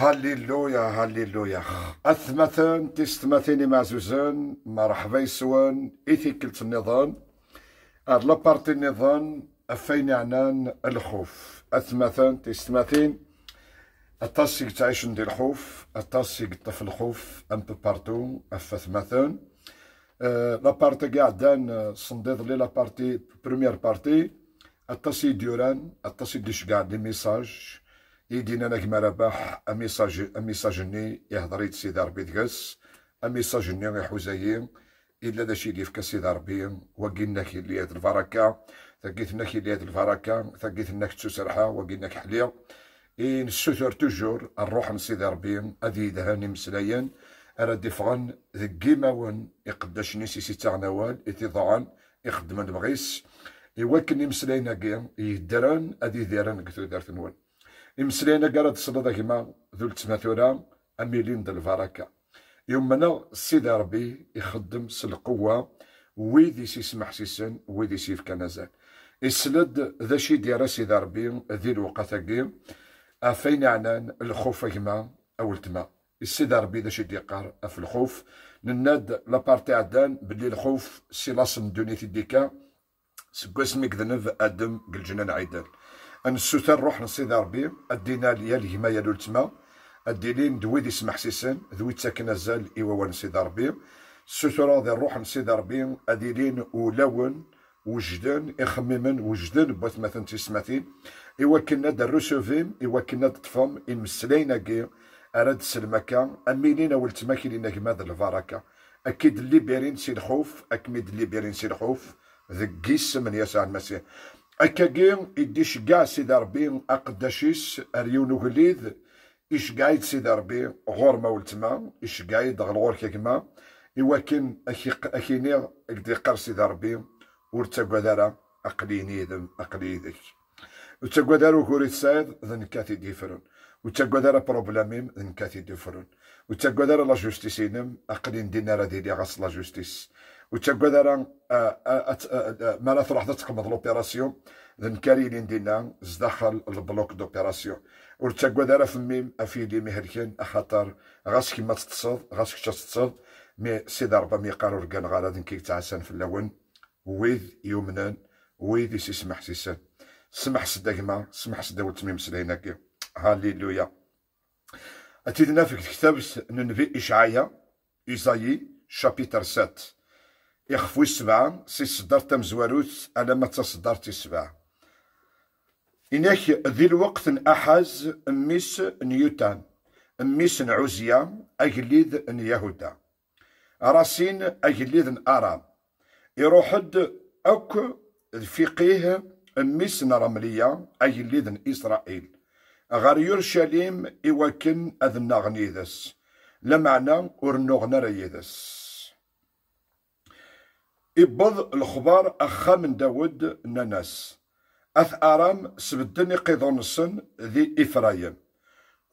هاليلويا هاليلويا أثمثن تستمثن مازوزن مرحبا يسوان إثيكلت النظام هاد لابارتي النظام أفين عنان الخوف أثمثن تستمثين التاسيك تعيشن دي الخوف التاسيك طف الخوف أم بارتو أفثمثن أه لابارتي كاع دان صنديد لي لابارتي بروميير بارتي التاسي ديوران التاسي قاعد دي ميساج يدينا انا كما رباح اميساج اميساجني يهضريت سيدي ربي تقس اميساجني يا حزايم الا داشي شي فكا سيدي ربي وقلنا كي اللي البركه ثقيتنا كي اللي البركه ثقيتنا تسرحه وقينا حليه إن نسوتور توجور الروح من سيدي ربي أذي دهاني مسلايا انا ديفغن ذكي ماون يقداش نيسي سيتا نوال إتضاعن يخدم بغيس إوا مسلاينا كيم يدران أذي ديران كثو دارت نوال إمسلينا قرد صدد كيما ذو التماثورة أميلين دل البركة يومنا السيد ربي يخدم سلقوة ويدي سيسمح سيسن ويدي سيف كنزال إسلد ذا شي ديرا سيدة ربي ذي الوقت أفين عنان الخوف كيما أو التما السيد ربي ذا شي ديقار أف الخوف نناد لابارتي عدان بلي الخوف سي لاصم دوني ديكا سكوس ميك ذنب أدم قل جنان عيدان ان نسوتها نروح نصيد ربي ادينا ليا يا لولتما ادي اديني ندوي دي سمح سيسن ذوي تاكنا زال ايوا سيدي ربي السوترا ذي نروح نصيد ربي ادي لين ولون وجدن اخممن وجدن بوث مثلا تسمعتين ايوا كنا دا ايوا كنا تطفم امسلينا كي اراد سلمكا اميلينا ولتماكي لينا كما الفركه اكيد اللي بيرين سي الخوف اكمد اللي بيرين سي الخوف ذكيس من يسوع المسيح أكاكي إديش كاع سيدي ربي أقداشيس أريون وغليد إيش قايد سيدي ربي غور ما ولتما إيش قايد غلغور كيكما إواكن أخي أخيني قدي قر سيدي ربي ورتاكواد راه أقليني إذن أقلي إيديك وتاكواد راه وكوريت سايد ذن كاتي ديفرون وتاكواد راه بروبلاميم ذن كاتي ديفرون وتاكواد راه لا جوستيس إنم أقلي ندينا راه ديلي غاس لا جوستيس وتاكد راه آه، آه، آه، مالا تروح تكمض لوبيراسيون نكاريلين دينا زدخل البلوك دوبيراسيون ورتاكد راه فميم افيدي مهركين خاطر غاس كيما تتصد غاس كتا تتصد مي سيدي ربما يقارو كان غالا كيتعسان في اللون ويذ يمنان ويد يسمح سيسان سمح سداكما سمح سدا وتميم سليناكي هاليلويا اتيدنا في كتاب النبي اشعيا ايزايي شابيتر 7 يخفو السبعة سي الصدار تمزواروت على ما تصدار السبعة إنك ذي الوقت أحز ميس نيوتان ميس نعوزيا أجليد نيهودا راسين أجليد أرام يروحد أك فيقيه ميس رملية أجليد إسرائيل غار يورشاليم إوكن أذ نغنيذس لمعنى ور يذس إبض الخبار أخا من داود ناناس أث أرام سبدن يقيضونسن ذي إفرايم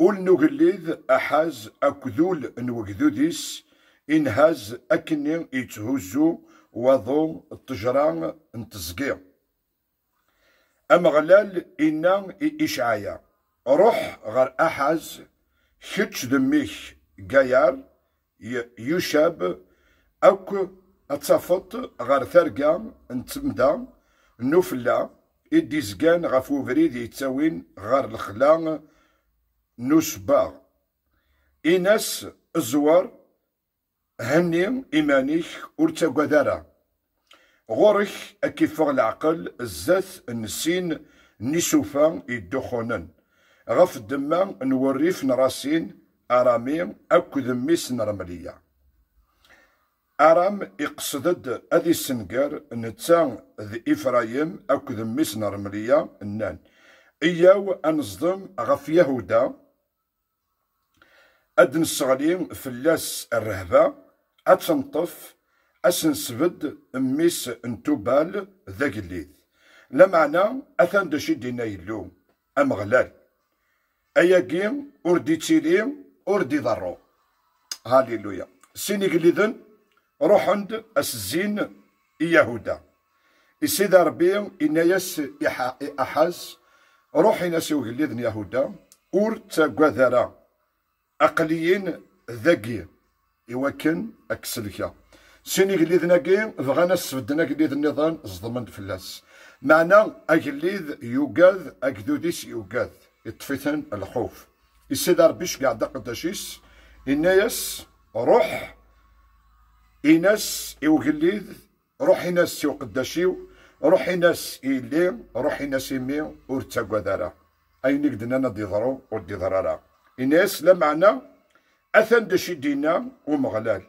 أول نوغليذ أحاز أكذول نوكذوديس إنهاز أكني يتهزو وضو التجران نتزقيع أمغلال إنا إشعايا روح غر أحاز خيتش دميخ قايار يشاب أكو اتصفط غار ثرقا انتمدا نوفلا ادي زقان غا فوفريد يتساوين غار الخلا نوسبا ايناس الزوار هني إيمانيك ورتا قدارة غورك أكيفر العقل الزث النسين نسوفا الدخونن غف الدمام نوريف نراسين أرامين أكو ذميس نرملية أرام إقصدد أذي سنقر نتا ذي إفرايم أو ذي ميس نرملية النان إياو أنصدم غف يهودا أدن صغليم فلاس الرهبة أتنطف أسنسفد ميس انتوبال ذا قليد معنى أثان دشي ديناي اللوم أمغلال أياقيم أوردي تيريم أوردي ضرو هاليلويا سيني قليدن روح عند الزين يهودا السيد ربي يس إحاز روح ناس يوغليدن يهودا أور غذرا أقليين ذاكي يوكن أكسلكا سيني قليدنا كي فغانا سفدنا غليذ النظام زضمن فلاس معنى اجليذ يوكاذ أكدوديس يوكاذ يطفيتن الخوف السيد ربي شكاع دا ان يس روح إناس إوغليد روح إناس وقداشيو روح إناس إيلي روح إناس إمي ور تاقواد أرا أين قدنا نضي ضرو ودي ضرارا إناس لا معنى أثن دشي دينا ومغلال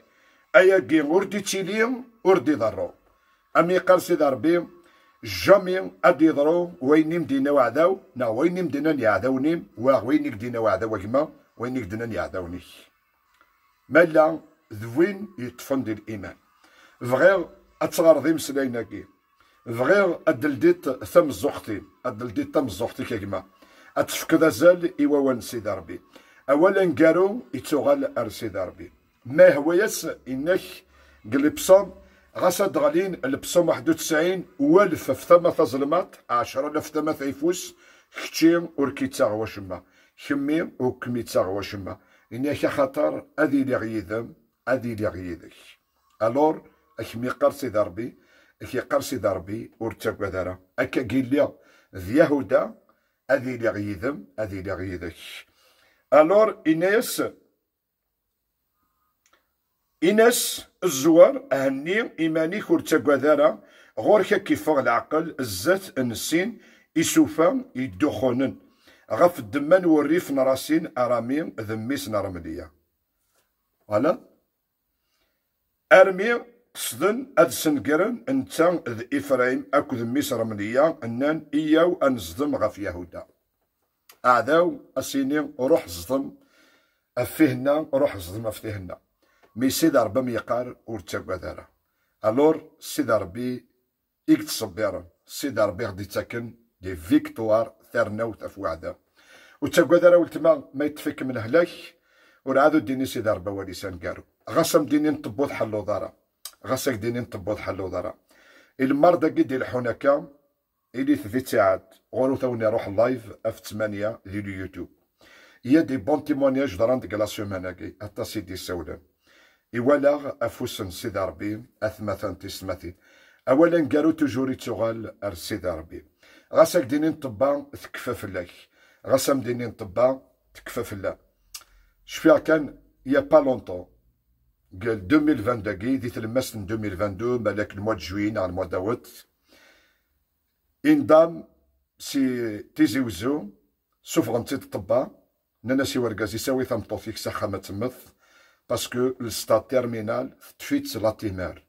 أيا ور دي تيليو ور ضرو أمي قرسي ضربي جامي أدي ضرو وين مدينا وعداو نا وين مدينا نيعداوني وين قدينا وعداو وين قدينا نيعداوني مالا ذوين يتفند الإيمان فغير أتغرض سلايناكي فغير أدلديت ثم زوحتي أدلديت ثم زوحتي كيما أتفكد أزال إيوان سيدي ربي أولا قالوا يتغال أر سيدي ربي ما هو يس إنك قلبصام غسد غالين البصوم 91 والف في ثمث ظلمات 10000 ثمث يفوس ختيم وركي تاغ وشما كمي وكمي تاغ وشما إنك خطر أذي لغيذم ادي لي غيدك الور اش مي قرسي ضربي اش قرسي ضربي ورتك بدرا اكا قيل لي في ادي لي غيدم ادي لي غيدك الور انيس انيس الزوار هني ايماني كورتك بدرا غور كيفوغ العقل الزت النسين يسوفا يدخونن غف الدمان والريف نراسين ارامين ذميس نرمليه فوالا أرمي قصدن أدسن قرن أنت ذ إفرايم أكو ذ ميسر منيا أنن إياو أنصدم غف يهودا أعذاو أسيني روح صدم أفهنا روح صدم أفهنا مي سيد أربا ميقار أورتاك بذارا ألور سيد أربي إكت صبيرا سيد أربي غدي تاكن دي فيكتوار ثرنوت أفو عذا وتاك بذارا ولتما ما يتفك من هلاك ورعادو ديني سيد أربا وليسان قارو غاس مديني نطبو تحلو الوزراء غاس ديني نطبو تحلو الوزراء المرضى كي يلحونا كام إلي ثبت ساعات غورو ثوني روح لايف اف ثمانية ديال يوتيوب يا دي بون تيمونياج دران ديك لا سيمان هاكي حتى سيدي سولان إوالا أفوسن سيدي ربي أثمثن تسمثي أولا قالو توجوري تغال أر سيدي ربي غاس ديني نطبا تكفى فلاك غاس مديني نطبا تكفى فلا شفيع كان يا با لونتون قال 2020 دقي دي تلمست 2022 مالك الموا جوين على الموا داوت ان دام سي تيزي وزو سوف غنتي الطبا نانا سي ورقازي ساوي طوفيك ساخا ما تمث باسكو الستا تيرمينال تفيت لا تيمار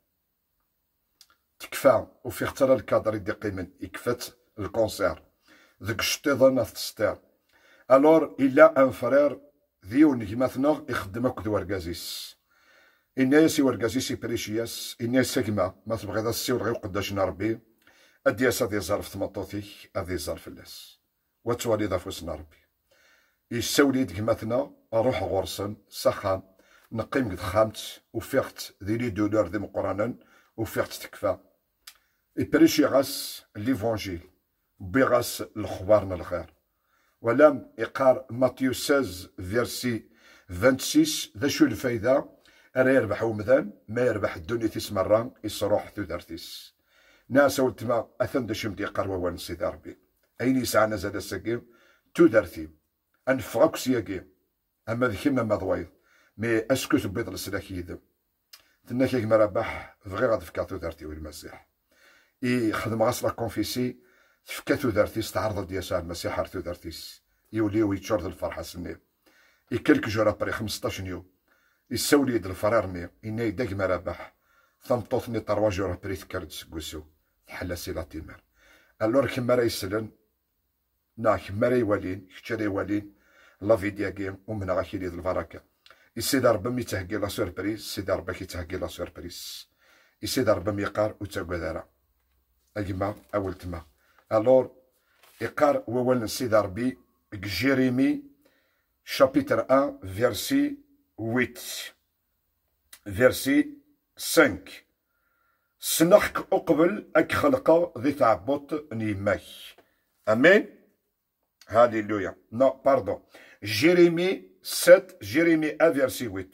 تكفى وفي اختار الكادر يدي قيمن يكفت الكونسير ذك الشطيضة تستير الور الا ان فرير ديون كيما ثنغ يخدم اكد ورقازيس الناس ورقاسي سي بريشياس الناس سيغما ما تبغي هذا السي ورغي وقداش نربي أدياس هذا يزار في تمطوطي هذا يزار في اللاس وتوالي ذا فوس نربي يسولي يدك مثنا أروح غرسن سخان نقيم قد خامت وفيغت ذي لي دولور ذي مقرانا وفيغت تكفى يبريشي غاس ليفونجيل بغاس الخبارنا الخير ولم يقار ماتيو 16 فيرسي 26 ذا شو الفايده أنا يربح ومذان ما يربح الدنيا تيس مرة يصروح ثودرتيس ناس وتما أثند دي قروة ونسيد ربي أين يسعنا زاد السقيم أن أنفغك سياقيم أما ذكي ما ضويض مي أسكت تبيض السلاك يدم تنكي كيك ربح فغير غاد فكا تودرتي والمسيح إي خدم غاس كونفيسي فكا تفكا تودرتيس تعرض ساعة المسيح ار يوليو يولي ويتشرد الفرحة سنين إي كلك جور أبري 15 يوم يسوليد الفرارمي إني يداك ما ربح ثمطوثني طرواجور بريت كارد سكوسو تحلى سي لاتيمر الور كيما راه يسلن نا كيما راه يوالين كتا راه يوالين لا فيديا جيم ومن غاكي ليد البركه السيد ربي مي تهكي لا سوربريز السيد ربي كي تهكي لا سوربريز السيد ربي ميقار وتاكادرا اجما اول تما الور يقار وول السيد ربي جيريمي شابيتر 1 فيرسي 8 verset 5 سنحك أقبل أك خلق ذي تعبط نيمك أمين هاليلويا نو باردون جيريمي 7 جيريمي 1 verset 8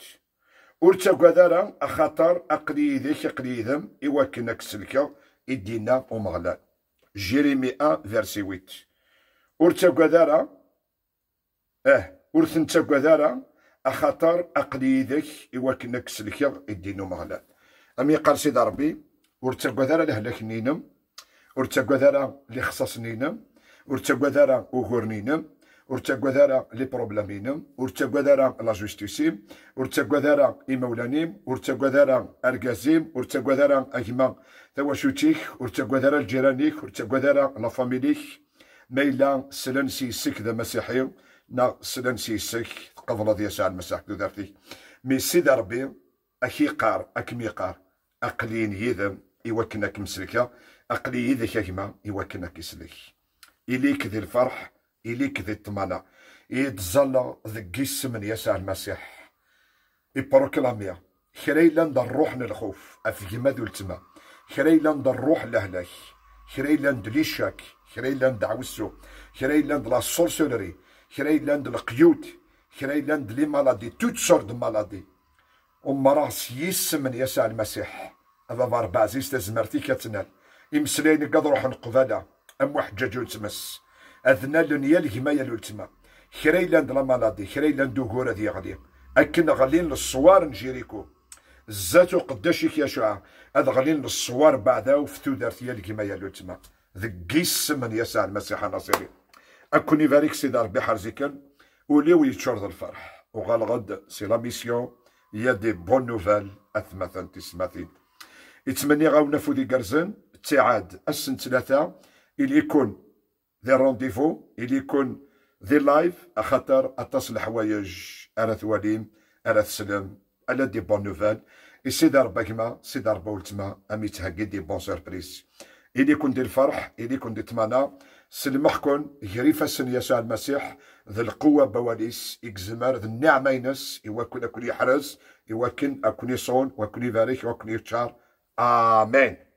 أرتا قدارا أخطر أقلي ذيك أقلي ذم إواكنك سلكا إدينا أمغلا جيريمي 1 verset 8 أرتا قدارا أه أرتا قدارا أخطر أقلي يدك إوكن كسلكيغ الدين مغلال أمي قال سيد ربي ور ذرا لهلك نينم ور ذرا لخصص نينم ور ذرا أغور نينم ور ذرا راه لي بروبلام نينم ور ذرا راه لا جوستيسيم إمولانيم ور ذرا أرقازيم أركازيم ذرا أجمع راه أيما تواشوتيك ور تاكاد راه لجيرانيك ور تاكاد راه لا فاميليك ذا مسيحي نا سلنسي سيسك قضلة ديال ساعة المساح كدو دارتي مي سيد ربي اكي قار اكمي قار اقلين يذم يوكنك مسلكة اقلي يذك هما يوكنك يسلك اليك ذي الفرح اليك ذي الطمانة يتزلى ذكي ذي يا ساعة المسيح يبروكلاميا خيرا إلا ندر الروح للخوف أفجما ذو التما خيرا إلا ندر الروح لهلاك خيرا إلا ند ليشاك خيرا إلا ند عوسو خيرا إلا لا كريلان لي مالادي توت سورد مالادي وما راس من يسع المسيح هذا ربي بازيس تزمرتي كتنال يمسلاين قد روح نقبالة ام واحد جاج تمس اذنا لنيا يا لولتما كريلان لا مالادي كريلان دوغورا دي غادي اكن غالين للصوار نجيريكو زاتو قداش يا شعاع هذا غالين للصوار بعدا وفتو دارتيا يا لولتما ذكيس من يسع المسيح الناصري اكوني فاريك سيدي ربي حرزيكن وليو يتشرد الفرح غد سي لا ميسيون هي دي بون نوفال اثمثن تسمثين يتمني غاونا فودي قرزن تعاد السن ثلاثة اللي يكون ذي رونديفو اللي يكون ذي لايف خاطر اتصل حوايج ارث وليم ارث سلم على دي بون نوفال يسي دار باكما سي دار بولتما اميتها تهقي دي بون سيربريز اللي يكون دي الفرح اللي يكون دي تمانا سلمحكن غريفة يسوع المسيح ذي القوة بواليس إكزمار ذي النعمة ينس يوكن أكون يحرز يوكن أكون يصون وأكون يبارك وأكون يتشار آمين